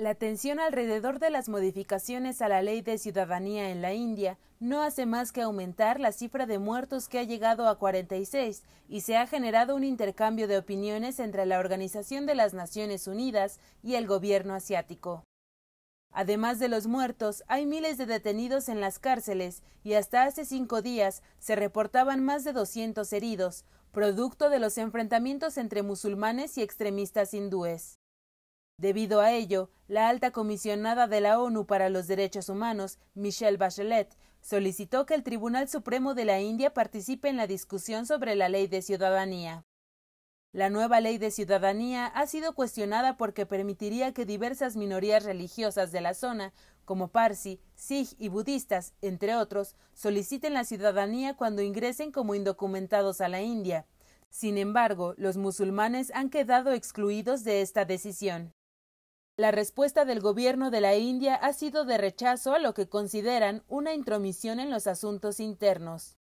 La tensión alrededor de las modificaciones a la ley de ciudadanía en la India no hace más que aumentar la cifra de muertos que ha llegado a 46 y se ha generado un intercambio de opiniones entre la Organización de las Naciones Unidas y el gobierno asiático. Además de los muertos, hay miles de detenidos en las cárceles y hasta hace cinco días se reportaban más de 200 heridos, producto de los enfrentamientos entre musulmanes y extremistas hindúes. Debido a ello, la alta comisionada de la ONU para los Derechos Humanos, Michelle Bachelet, solicitó que el Tribunal Supremo de la India participe en la discusión sobre la ley de ciudadanía. La nueva ley de ciudadanía ha sido cuestionada porque permitiría que diversas minorías religiosas de la zona, como Parsi, Sikh y budistas, entre otros, soliciten la ciudadanía cuando ingresen como indocumentados a la India. Sin embargo, los musulmanes han quedado excluidos de esta decisión. La respuesta del gobierno de la India ha sido de rechazo a lo que consideran una intromisión en los asuntos internos.